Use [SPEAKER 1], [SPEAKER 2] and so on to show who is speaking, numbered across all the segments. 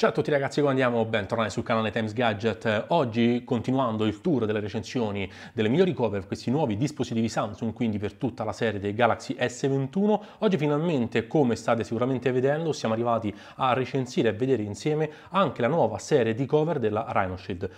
[SPEAKER 1] Ciao a tutti ragazzi, come andiamo? Bentornati sul canale Times Gadget. Oggi, continuando il tour delle recensioni delle migliori cover per questi nuovi dispositivi Samsung, quindi per tutta la serie dei Galaxy S21, oggi finalmente, come state sicuramente vedendo, siamo arrivati a recensire e vedere insieme anche la nuova serie di cover della Rhino Shield.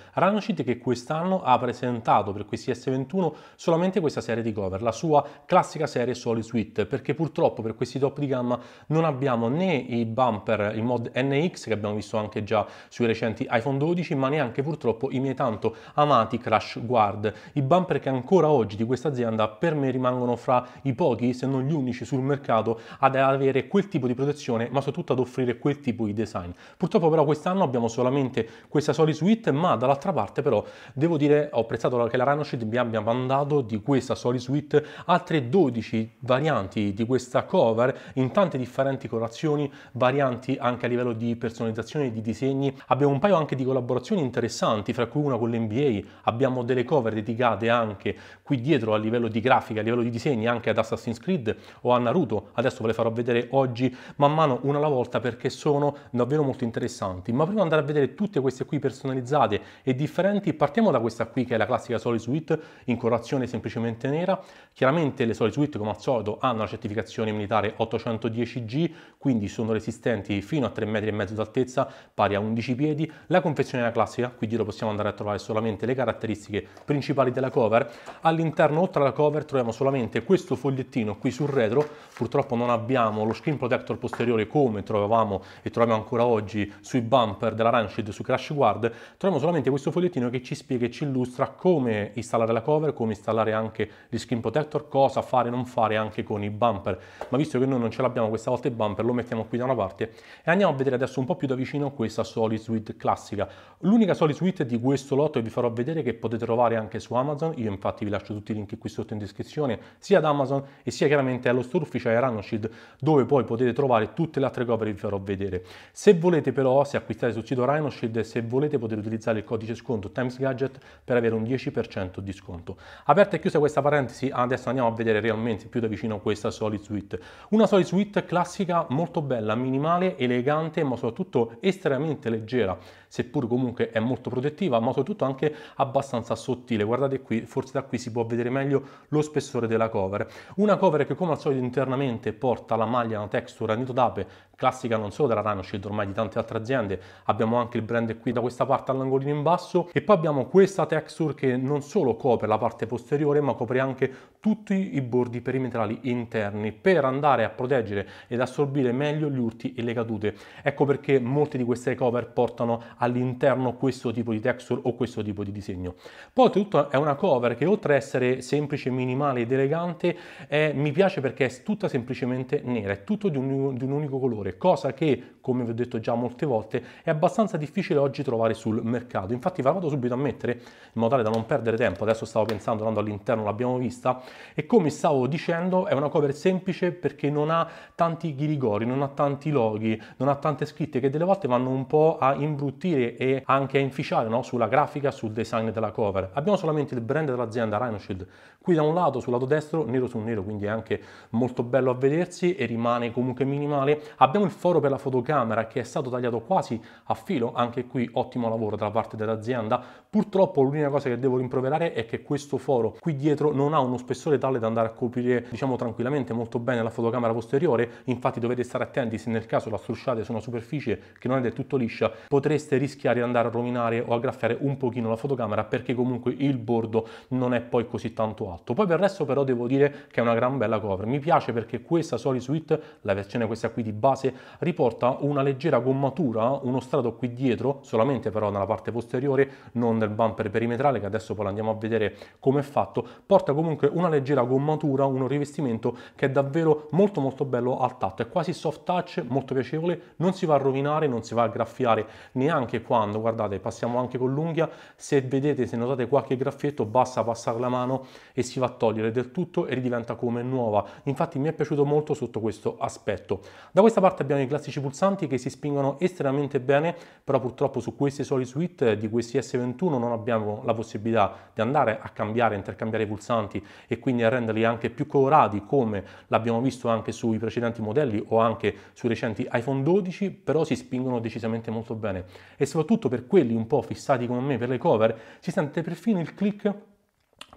[SPEAKER 1] che quest'anno ha presentato per questi S21 solamente questa serie di cover, la sua classica serie Solid Suite, perché purtroppo per questi top di gamma non abbiamo né i bumper, in mod NX che abbiamo visto visto anche già sui recenti iPhone 12, ma neanche purtroppo i miei tanto amati Crash Guard, i bumper che ancora oggi di questa azienda per me rimangono fra i pochi, se non gli unici sul mercato ad avere quel tipo di protezione, ma soprattutto ad offrire quel tipo di design. Purtroppo però quest'anno abbiamo solamente questa Soli Suite, ma dall'altra parte però devo dire ho apprezzato che la Rhinoshade mi abbia mandato di questa Soli Suite altre 12 varianti di questa cover in tante differenti colorazioni, varianti anche a livello di personalizzazione realizzazione di disegni, abbiamo un paio anche di collaborazioni interessanti, fra cui una con l'NBA, abbiamo delle cover dedicate anche qui dietro a livello di grafica, a livello di disegni, anche ad Assassin's Creed o a Naruto, adesso ve le farò vedere oggi man mano una alla volta perché sono davvero molto interessanti, ma prima di andare a vedere tutte queste qui personalizzate e differenti, partiamo da questa qui che è la classica Solid Suite in colorazione semplicemente nera, chiaramente le Solid Suite come al solito hanno la certificazione militare 810G, quindi sono resistenti fino a 3,5 metri d'altezza pari a 11 piedi. La confezione è la classica, quindi lo possiamo andare a trovare solamente le caratteristiche principali della cover. All'interno, oltre alla cover, troviamo solamente questo fogliettino qui sul retro. Purtroppo non abbiamo lo screen protector posteriore come trovavamo e troviamo ancora oggi sui bumper della Ranched su Crash Guard. Troviamo solamente questo fogliettino che ci spiega e ci illustra come installare la cover, come installare anche gli screen protector, cosa fare e non fare anche con i bumper. Ma visto che noi non ce l'abbiamo questa volta i bumper, lo mettiamo qui da una parte e andiamo a vedere adesso un po' più da vicino vicino questa Solid Suite classica. L'unica Solid Suite di questo lotto che vi farò vedere che potete trovare anche su Amazon, io infatti vi lascio tutti i link qui sotto in descrizione, sia ad Amazon e sia chiaramente allo store ufficiale Ranoshield dove poi potete trovare tutte le altre copie che vi farò vedere. Se volete però, se acquistate sul sito Ranoshield, se volete potete utilizzare il codice sconto TimesGadget per avere un 10% di sconto. Aperta e chiusa questa parentesi, adesso andiamo a vedere realmente più da vicino questa Solid Suite. Una Solid Suite classica molto bella, minimale, elegante, ma soprattutto estremamente leggera seppur comunque è molto protettiva, ma soprattutto anche abbastanza sottile. Guardate qui, forse da qui si può vedere meglio lo spessore della cover. Una cover che come al solito internamente porta la maglia una texture a nito d'ape, classica non solo della Rhino Shield, ormai di tante altre aziende, abbiamo anche il brand qui da questa parte all'angolino in basso e poi abbiamo questa texture che non solo copre la parte posteriore ma copre anche tutti i bordi perimetrali interni per andare a proteggere ed assorbire meglio gli urti e le cadute. Ecco perché molte di queste cover portano all'interno questo tipo di texture o questo tipo di disegno. Poi tutto è una cover che oltre ad essere semplice, minimale ed elegante, è, mi piace perché è tutta semplicemente nera, è tutto di un, di un unico colore, cosa che, come vi ho detto già molte volte, è abbastanza difficile oggi trovare sul mercato. Infatti ve la vado subito a mettere in modo tale da non perdere tempo, adesso stavo pensando, andando all'interno l'abbiamo vista, e come stavo dicendo è una cover semplice perché non ha tanti ghirigori, non ha tanti loghi, non ha tante scritte che delle volte vanno un po' a imbruttire influire e anche a inficiare no, sulla grafica, sul design della cover. Abbiamo solamente il brand dell'azienda Rhinoshield, Qui da un lato, sul lato destro, nero su nero, quindi è anche molto bello a vedersi e rimane comunque minimale. Abbiamo il foro per la fotocamera che è stato tagliato quasi a filo, anche qui ottimo lavoro da parte dell'azienda. Purtroppo l'unica cosa che devo rimproverare è che questo foro qui dietro non ha uno spessore tale da andare a coprire, diciamo tranquillamente, molto bene la fotocamera posteriore, infatti dovete stare attenti se nel caso la strusciate su una superficie che non è del tutto liscia, potreste rischiare di andare a rovinare o a graffiare un pochino la fotocamera perché comunque il bordo non è poi così tanto alto alto. Poi per il resto però devo dire che è una gran bella cover, mi piace perché questa Soli Suite, la versione questa qui di base, riporta una leggera gommatura, uno strato qui dietro, solamente però nella parte posteriore, non nel bumper perimetrale che adesso poi andiamo a vedere come è fatto, porta comunque una leggera gommatura, uno rivestimento che è davvero molto molto bello al tatto, è quasi soft touch, molto piacevole, non si va a rovinare, non si va a graffiare neanche quando, guardate, passiamo anche con l'unghia, se vedete, se notate qualche graffietto, basta passare la mano e e si va a togliere del tutto e ridiventa come nuova. Infatti mi è piaciuto molto sotto questo aspetto. Da questa parte abbiamo i classici pulsanti che si spingono estremamente bene, però purtroppo su queste soli suite di questi S21 non abbiamo la possibilità di andare a cambiare, intercambiare i pulsanti e quindi a renderli anche più colorati come l'abbiamo visto anche sui precedenti modelli o anche sui recenti iPhone 12, però si spingono decisamente molto bene e soprattutto per quelli un po' fissati come me per le cover si sente perfino il click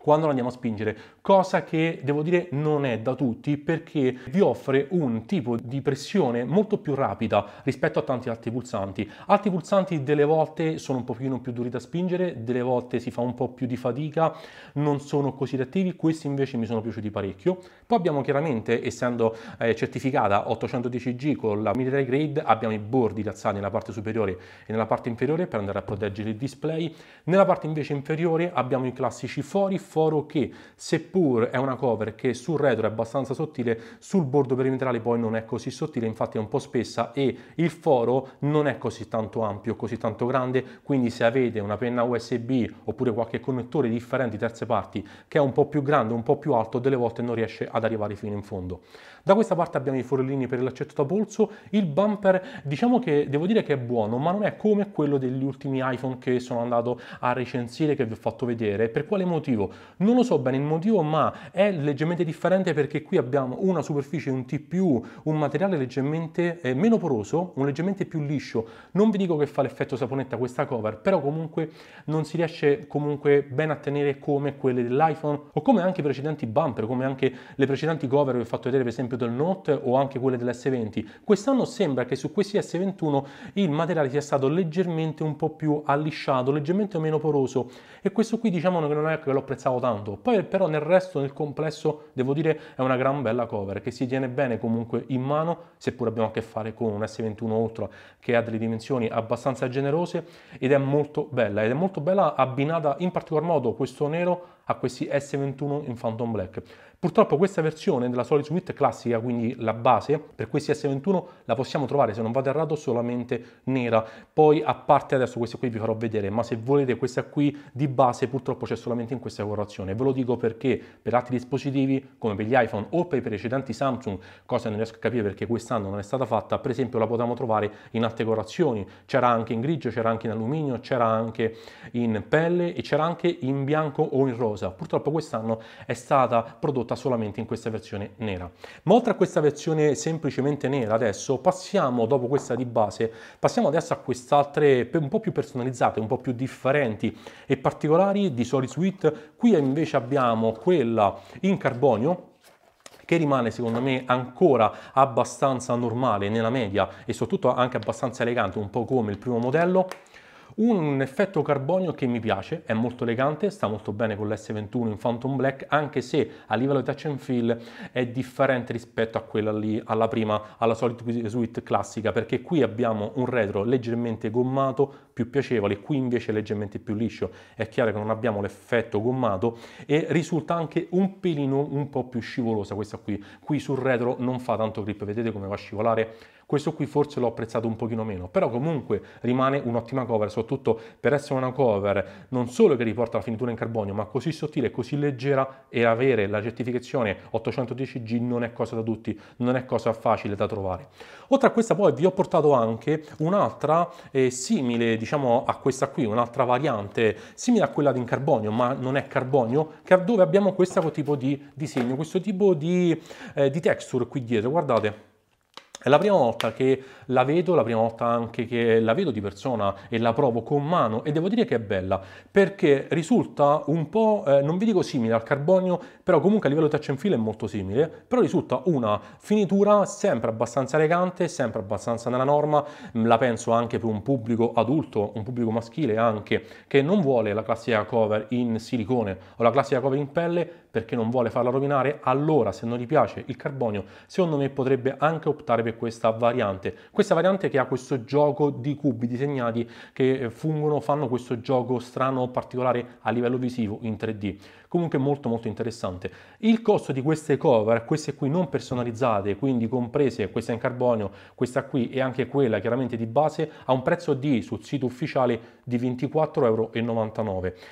[SPEAKER 1] quando lo andiamo a spingere, cosa che devo dire non è da tutti perché vi offre un tipo di pressione molto più rapida rispetto a tanti altri pulsanti. Altri pulsanti delle volte sono un pochino più duri da spingere, delle volte si fa un po' più di fatica, non sono così reattivi, questi invece mi sono piaciuti parecchio. Poi abbiamo chiaramente, essendo eh, certificata 810G con la military grade, abbiamo i bordi rialzati nella parte superiore e nella parte inferiore per andare a proteggere il display. Nella parte invece inferiore abbiamo i classici fori, foro che, seppur è una cover che sul retro è abbastanza sottile, sul bordo perimetrale poi non è così sottile, infatti è un po' spessa e il foro non è così tanto ampio, così tanto grande, quindi se avete una penna USB oppure qualche connettore differente terze parti che è un po' più grande, un po' più alto, delle volte non riesce ad arrivare fino in fondo. Da questa parte abbiamo i forellini per l'accetto da polso, il bumper diciamo che devo dire che è buono, ma non è come quello degli ultimi iPhone che sono andato a recensire, che vi ho fatto vedere. Per quale motivo? Non lo so bene il motivo, ma è leggermente differente perché qui abbiamo una superficie, un TPU, un materiale leggermente eh, meno poroso, un leggermente più liscio. Non vi dico che fa l'effetto saponetta questa cover, però comunque non si riesce comunque bene a tenere come quelle dell'iPhone o come anche i precedenti bumper, come anche le precedenti cover che ho fatto vedere per esempio del Note o anche quelle dell'S20. Quest'anno sembra che su questi S21 il materiale sia stato leggermente un po' più allisciato, leggermente meno poroso e questo qui diciamo che non è che l'ho apprezzato apprezzavo tanto, poi però nel resto, nel complesso, devo dire è una gran bella cover che si tiene bene comunque in mano, seppur abbiamo a che fare con un S21 Ultra che ha delle dimensioni abbastanza generose ed è molto bella, ed è molto bella abbinata in particolar modo questo nero a questi S21 in Phantom Black. Purtroppo questa versione della Solid Suite classica, quindi la base, per questi S21 la possiamo trovare, se non vado errato, solamente nera. Poi a parte adesso queste qui vi farò vedere, ma se volete questa qui di base purtroppo c'è solamente in questa colorazione. Ve lo dico perché per altri dispositivi, come per gli iPhone o per i precedenti Samsung, cosa non riesco a capire perché quest'anno non è stata fatta, per esempio la potevamo trovare in altre colorazioni. C'era anche in grigio, c'era anche in alluminio, c'era anche in pelle e c'era anche in bianco o in rosa. Purtroppo quest'anno è stata prodotta trovata solamente in questa versione nera. Ma oltre a questa versione semplicemente nera adesso, passiamo, dopo questa di base, passiamo adesso a quest'altra un po' più personalizzate, un po' più differenti e particolari di Solid Suite. Qui invece abbiamo quella in carbonio, che rimane secondo me ancora abbastanza normale nella media e soprattutto anche abbastanza elegante, un po' come il primo modello. Un effetto carbonio che mi piace, è molto elegante, sta molto bene con l'S21 in Phantom Black, anche se a livello di touch and feel è differente rispetto a quella lì, alla prima, alla Solid Suite classica, perché qui abbiamo un retro leggermente gommato, più piacevole, qui invece leggermente più liscio. È chiaro che non abbiamo l'effetto gommato e risulta anche un pelino un po' più scivolosa questa qui. Qui sul retro non fa tanto grip, vedete come va a scivolare? Questo qui forse l'ho apprezzato un pochino meno, però comunque rimane un'ottima cover, soprattutto per essere una cover non solo che riporta la finitura in carbonio, ma così sottile, così leggera e avere la certificazione 810G non è cosa da tutti, non è cosa facile da trovare. Oltre a questa poi vi ho portato anche un'altra eh, simile, diciamo a questa qui, un'altra variante simile a quella in carbonio, ma non è carbonio, dove abbiamo questo tipo di disegno, questo tipo di, eh, di texture qui dietro, guardate è la prima volta che la vedo, la prima volta anche che la vedo di persona e la provo con mano e devo dire che è bella perché risulta un po', eh, non vi dico simile al carbonio, però comunque a livello touch and feel è molto simile, però risulta una finitura sempre abbastanza elegante, sempre abbastanza nella norma, mm, la penso anche per un pubblico adulto, un pubblico maschile anche, che non vuole la classica cover in silicone o la classica cover in pelle perché non vuole farla rovinare, allora se non gli piace il carbonio secondo me potrebbe anche optare per questa variante. Questa variante che ha questo gioco di cubi disegnati che eh, fungono, fanno questo gioco strano particolare a livello visivo in 3D. Comunque molto molto interessante. Il costo di queste cover, queste qui non personalizzate, quindi comprese questa in carbonio, questa qui e anche quella chiaramente di base, ha un prezzo di, sul sito ufficiale, di 24,99 euro.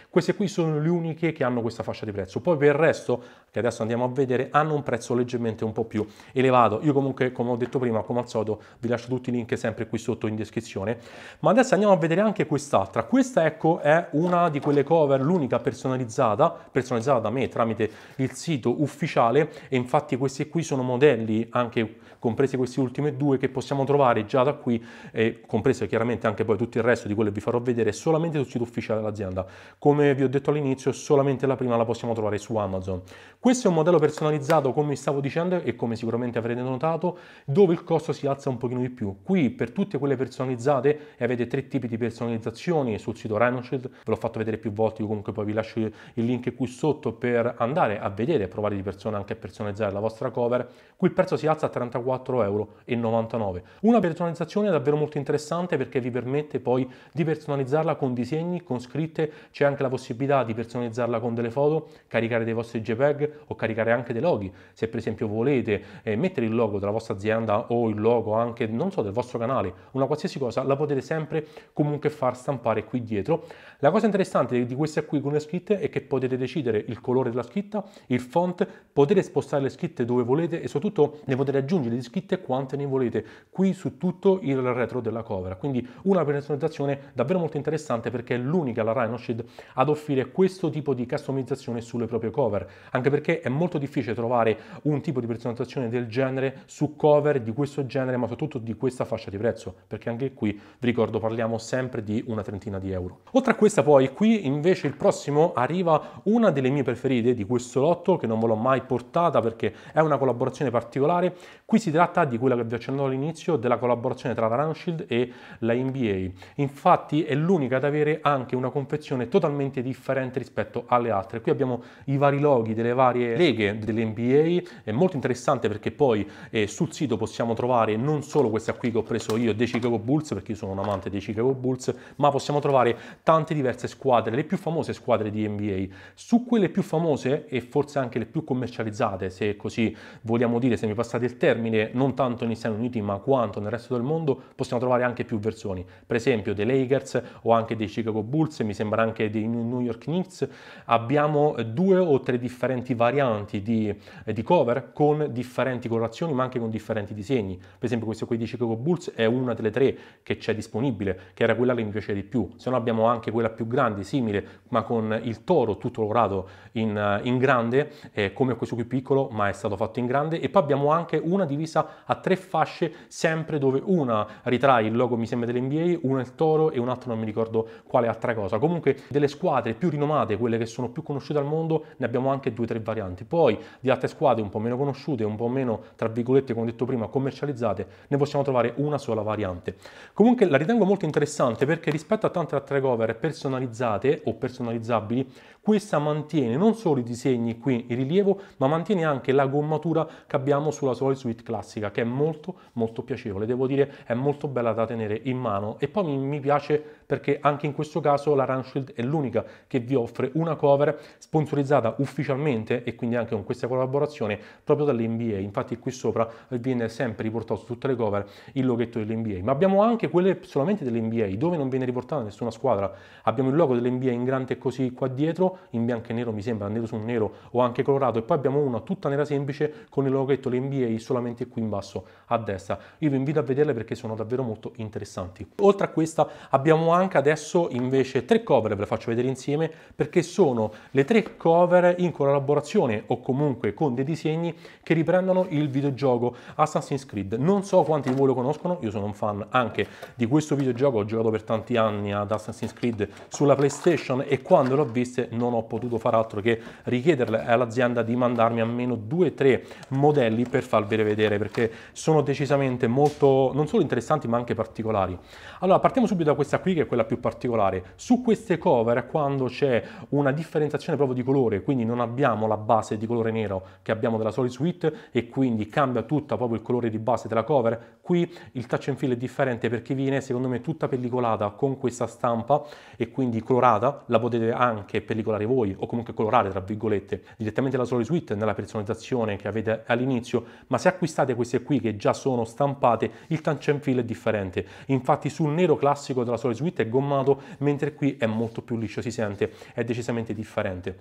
[SPEAKER 1] Queste qui sono le uniche che hanno questa fascia di prezzo. Poi per il resto che adesso andiamo a vedere, hanno un prezzo leggermente un po' più elevato. Io comunque, come ho detto prima, come al solito, vi lascio tutti i link sempre qui sotto in descrizione. Ma adesso andiamo a vedere anche quest'altra. Questa, ecco, è una di quelle cover, l'unica personalizzata, personalizzata da me tramite il sito ufficiale. E infatti questi qui sono modelli anche comprese queste ultime due che possiamo trovare già da qui, e comprese chiaramente anche poi tutto il resto di quelle che vi farò vedere, solamente sul sito ufficiale dell'azienda. Come vi ho detto all'inizio, solamente la prima la possiamo trovare su Amazon. Questo è un modello personalizzato, come vi stavo dicendo e come sicuramente avrete notato, dove il costo si alza un pochino di più. Qui per tutte quelle personalizzate e avete tre tipi di personalizzazioni sul sito RhinoShield, ve l'ho fatto vedere più volte, comunque poi vi lascio il link qui sotto per andare a vedere e provare di persona anche a personalizzare la vostra cover. Qui il prezzo si alza a 34 34,99€. Una personalizzazione davvero molto interessante perché vi permette poi di personalizzarla con disegni, con scritte, c'è anche la possibilità di personalizzarla con delle foto, caricare dei vostri JPEG o caricare anche dei loghi. Se per esempio volete eh, mettere il logo della vostra azienda o il logo anche, non so, del vostro canale, una qualsiasi cosa, la potete sempre comunque far stampare qui dietro. La cosa interessante di queste qui con le scritte è che potete decidere il colore della scritta, il font, potete spostare le scritte dove volete e soprattutto ne potete aggiungere scritte quante ne volete, qui su tutto il retro della cover. Quindi una personalizzazione davvero molto interessante perché è l'unica la Rhinoshed ad offrire questo tipo di customizzazione sulle proprie cover, anche perché è molto difficile trovare un tipo di personalizzazione del genere su cover di questo genere, ma soprattutto di questa fascia di prezzo, perché anche qui, vi ricordo, parliamo sempre di una trentina di euro. Oltre a questa poi, qui invece il prossimo arriva una delle mie preferite di questo lotto, che non ve l'ho mai portata perché è una collaborazione particolare. Qui si tratta di quella che vi accennavo all'inizio della collaborazione tra la Runshield e la NBA. Infatti è l'unica ad avere anche una confezione totalmente differente rispetto alle altre. Qui abbiamo i vari loghi delle varie leghe dell'NBA, è molto interessante perché poi eh, sul sito possiamo trovare non solo questa qui che ho preso io dei Chicago Bulls, perché io sono un amante dei Chicago Bulls, ma possiamo trovare tante diverse squadre, le più famose squadre di NBA. Su quelle più famose e forse anche le più commercializzate, se così vogliamo dire, se mi passate il termine, quindi non tanto negli Stati Uniti ma quanto nel resto del mondo, possiamo trovare anche più versioni, per esempio dei Lakers o anche dei Chicago Bulls, mi sembra anche dei New York Knicks, abbiamo due o tre differenti varianti di, di cover con differenti colorazioni ma anche con differenti disegni, per esempio questo qui di Chicago Bulls è una delle tre che c'è disponibile, che era quella che mi piace di più, se no abbiamo anche quella più grande, simile, ma con il toro tutto lavorato in, in grande, eh, come questo qui piccolo, ma è stato fatto in grande, e poi abbiamo anche una divisione divisa a tre fasce, sempre dove una ritrae il logo, mi sembra, dell'NBA, una il toro e un'altra non mi ricordo quale altra cosa. Comunque delle squadre più rinomate, quelle che sono più conosciute al mondo, ne abbiamo anche due o tre varianti. Poi di altre squadre un po' meno conosciute, un po' meno, tra virgolette, come ho detto prima, commercializzate, ne possiamo trovare una sola variante. Comunque la ritengo molto interessante perché rispetto a tante altre cover personalizzate o personalizzabili, questa mantiene non solo i disegni qui in rilievo, ma mantiene anche la gommatura che abbiamo sulla Solid Suite classica, che è molto molto piacevole. Devo dire, è molto bella da tenere in mano. E poi mi piace perché anche in questo caso la Runshield è l'unica che vi offre una cover sponsorizzata ufficialmente e quindi anche con questa collaborazione proprio dall'NBA. Infatti qui sopra viene sempre riportato su tutte le cover il loghetto dell'NBA. Ma abbiamo anche quelle solamente dell'NBA, dove non viene riportata nessuna squadra. Abbiamo il logo dell'NBA in grande così qua dietro in bianco e nero mi sembra, nero su nero o anche colorato, e poi abbiamo una tutta nera semplice con il logo NBA solamente qui in basso a destra. Io vi invito a vederle perché sono davvero molto interessanti. Oltre a questa abbiamo anche adesso invece tre cover, ve le faccio vedere insieme, perché sono le tre cover in collaborazione o comunque con dei disegni che riprendono il videogioco Assassin's Creed. Non so quanti di voi lo conoscono, io sono un fan anche di questo videogioco, ho giocato per tanti anni ad Assassin's Creed sulla PlayStation e quando l'ho viste non non ho potuto fare altro che richiederle all'azienda di mandarmi almeno due o tre modelli per farvele vedere perché sono decisamente molto non solo interessanti ma anche particolari. Allora partiamo subito da questa qui che è quella più particolare. Su queste cover quando c'è una differenziazione proprio di colore, quindi non abbiamo la base di colore nero che abbiamo della Solid Suite e quindi cambia tutta proprio il colore di base della cover, qui il touch and feel è differente perché viene secondo me tutta pellicolata con questa stampa e quindi colorata, la potete anche pellicolare regolare voi o comunque colorare, tra virgolette, direttamente la Solid Suite nella personalizzazione che avete all'inizio, ma se acquistate queste qui che già sono stampate, il touch and feel è differente. Infatti sul nero classico della Solid Suite è gommato, mentre qui è molto più liscio, si sente, è decisamente differente.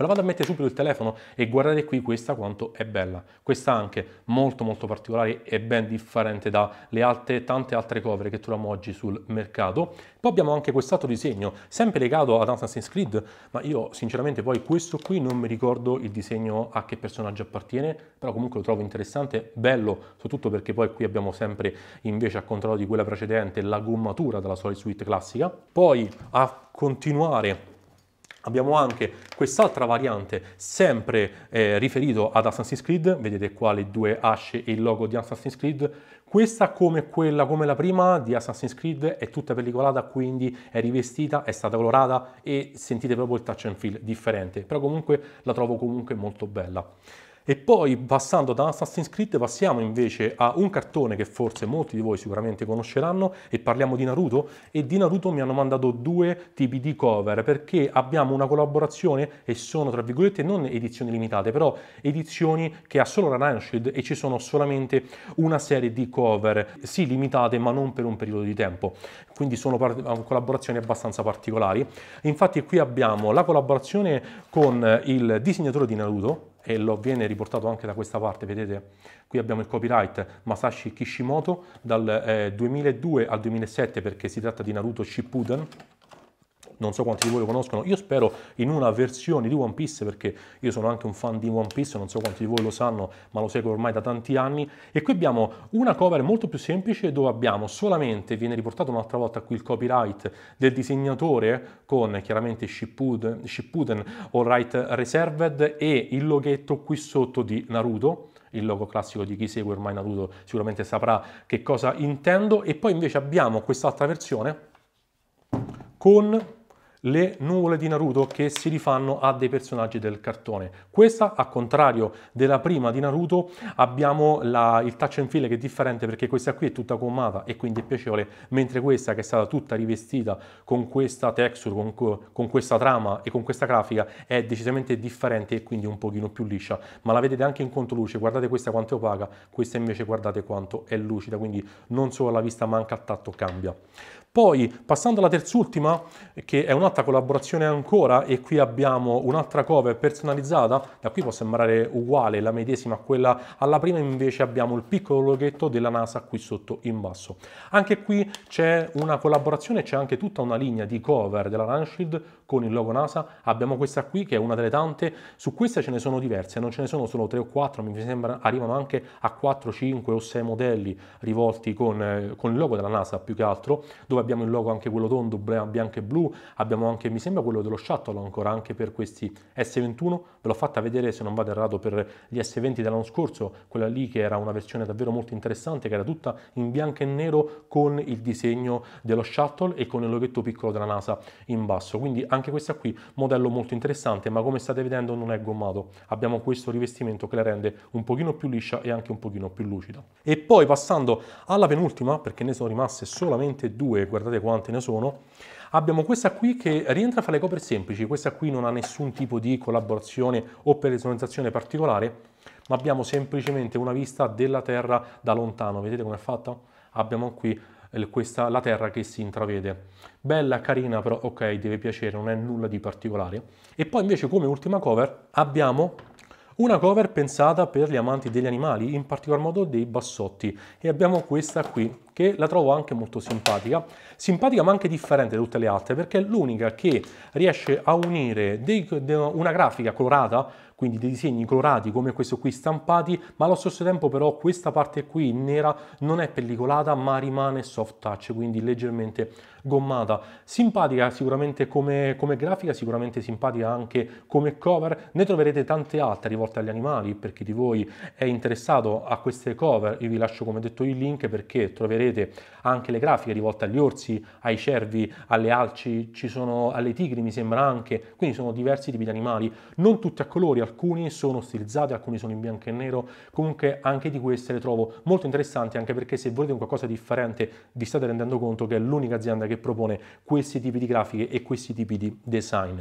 [SPEAKER 1] Ve la vado a mettere subito il telefono e guardate qui questa quanto è bella. Questa anche molto molto particolare e ben differente dalle altre, tante altre cover che troviamo oggi sul mercato. Poi abbiamo anche quest'altro disegno, sempre legato ad Assassin's Creed, ma io sinceramente poi questo qui non mi ricordo il disegno a che personaggio appartiene, però comunque lo trovo interessante, bello, soprattutto perché poi qui abbiamo sempre invece a controllo di quella precedente la gommatura della Solid Suite classica. Poi a continuare Abbiamo anche quest'altra variante, sempre eh, riferito ad Assassin's Creed, vedete qua le due asce e il logo di Assassin's Creed. Questa come quella, come la prima di Assassin's Creed, è tutta pellicolata, quindi è rivestita, è stata colorata e sentite proprio il touch and feel differente, però comunque la trovo comunque molto bella. E poi passando da Assassin's Creed passiamo invece a un cartone che forse molti di voi sicuramente conosceranno e parliamo di Naruto e di Naruto mi hanno mandato due tipi di cover perché abbiamo una collaborazione e sono tra virgolette non edizioni limitate però edizioni che ha solo la Ranshed e ci sono solamente una serie di cover sì limitate ma non per un periodo di tempo quindi sono collaborazioni abbastanza particolari infatti qui abbiamo la collaborazione con il disegnatore di Naruto e lo viene riportato anche da questa parte, vedete qui abbiamo il copyright Masashi Kishimoto dal eh, 2002 al 2007 perché si tratta di Naruto Shippuden non so quanti di voi lo conoscono, io spero in una versione di One Piece perché io sono anche un fan di One Piece, non so quanti di voi lo sanno, ma lo seguo ormai da tanti anni e qui abbiamo una cover molto più semplice dove abbiamo solamente, viene riportato un'altra volta qui il copyright del disegnatore con chiaramente Shippuden, Shippuden All Right Reserved e il loghetto qui sotto di Naruto il logo classico di chi segue ormai Naruto sicuramente saprà che cosa intendo e poi invece abbiamo quest'altra versione con le nuvole di Naruto che si rifanno a dei personaggi del cartone. Questa, a contrario della prima di Naruto, abbiamo la, il touch and feel che è differente perché questa qui è tutta gommata e quindi è piacevole, mentre questa che è stata tutta rivestita con questa texture, con, con questa trama e con questa grafica è decisamente differente e quindi un pochino più liscia. Ma la vedete anche in conto luce, guardate questa quanto è opaca, questa invece guardate quanto è lucida, quindi non solo alla vista ma anche al tatto cambia. Poi, passando alla terz'ultima, che è un'altra collaborazione ancora, e qui abbiamo un'altra cover personalizzata, da qui può sembrare uguale, la medesima a quella alla prima, invece abbiamo il piccolo loghetto della NASA qui sotto in basso. Anche qui c'è una collaborazione, c'è anche tutta una linea di cover della Runshield con il logo NASA, abbiamo questa qui che è una delle tante, su questa ce ne sono diverse, non ce ne sono solo 3 o 4, mi sembra arrivano anche a 4, 5 o 6 modelli rivolti con, eh, con il logo della NASA più che altro, dove abbiamo il logo anche quello tondo, bianco e blu, abbiamo anche mi sembra quello dello shuttle ancora anche per questi S21, ve l'ho fatta vedere se non vado errato per gli S20 dell'anno scorso, quella lì che era una versione davvero molto interessante, che era tutta in bianco e nero con il disegno dello shuttle e con il loghetto piccolo della NASA in basso, quindi anche anche questa qui, modello molto interessante, ma come state vedendo non è gommato. Abbiamo questo rivestimento che la rende un pochino più liscia e anche un pochino più lucida. E poi passando alla penultima, perché ne sono rimaste solamente due, guardate quante ne sono, abbiamo questa qui che rientra fra le cover semplici, questa qui non ha nessun tipo di collaborazione o personalizzazione particolare, ma abbiamo semplicemente una vista della Terra da lontano, vedete com'è fatta? Abbiamo qui questa, la terra che si intravede. Bella, carina, però ok, deve piacere, non è nulla di particolare. E poi invece come ultima cover abbiamo una cover pensata per gli amanti degli animali, in particolar modo dei bassotti. E abbiamo questa qui, che la trovo anche molto simpatica. Simpatica ma anche differente da tutte le altre, perché è l'unica che riesce a unire dei, una grafica colorata quindi dei disegni colorati come questo qui stampati, ma allo stesso tempo però questa parte qui nera non è pellicolata ma rimane soft touch, quindi leggermente gommata. Simpatica sicuramente come, come grafica, sicuramente simpatica anche come cover, ne troverete tante altre rivolte agli animali, per chi di voi è interessato a queste cover, io vi lascio come detto il link perché troverete anche le grafiche rivolte agli orsi, ai cervi, alle alci, ci sono alle tigri mi sembra anche, quindi sono diversi tipi di animali, non tutti a colori, alcuni sono stilizzati, alcuni sono in bianco e nero, comunque anche di queste le trovo molto interessanti anche perché se volete un qualcosa di differente vi state rendendo conto che è l'unica azienda che propone questi tipi di grafiche e questi tipi di design.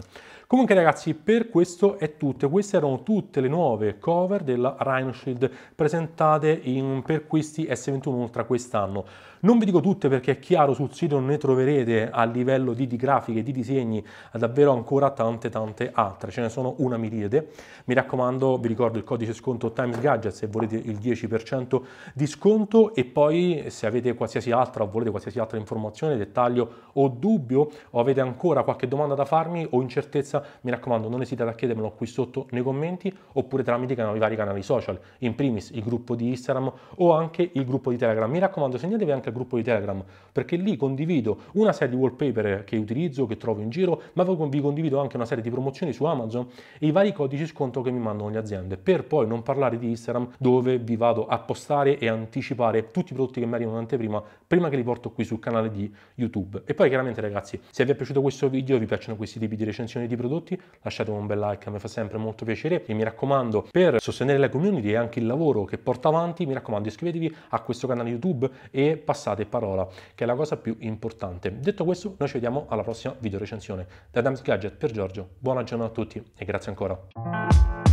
[SPEAKER 1] Comunque ragazzi per questo è tutto, queste erano tutte le nuove cover della Rhino Shield presentate in, per questi S21 Ultra quest'anno. Non vi dico tutte perché è chiaro sul sito ne troverete a livello di, di grafiche, di disegni, davvero ancora tante tante altre, ce ne sono una miriade. Mi raccomando, vi ricordo il codice sconto Times Gadget se volete il 10% di sconto e poi se avete qualsiasi altra o volete qualsiasi altra informazione, dettaglio o dubbio o avete ancora qualche domanda da farmi o incertezza, mi raccomando non esitate a chiedermelo qui sotto nei commenti oppure tramite i vari canali social, in primis il gruppo di Instagram o anche il gruppo di Telegram. Mi raccomando, segnatevi anche al gruppo di Telegram, perché lì condivido una serie di wallpaper che utilizzo, che trovo in giro, ma vi condivido anche una serie di promozioni su Amazon e i vari codici sconto che mi mandano le aziende, per poi non parlare di Instagram dove vi vado a postare e anticipare tutti i prodotti che mi arrivano in anteprima, prima che li porto qui sul canale di YouTube. E poi chiaramente ragazzi, se vi è piaciuto questo video, vi piacciono questi tipi di recensioni di prodotti, lasciate un bel like, a me fa sempre molto piacere e mi raccomando, per sostenere la community e anche il lavoro che porta avanti, mi raccomando iscrivetevi a questo canale YouTube e passate passate parola, che è la cosa più importante. Detto questo, noi ci vediamo alla prossima video recensione. Da Adams Gadget per Giorgio, buona giornata a tutti e grazie ancora.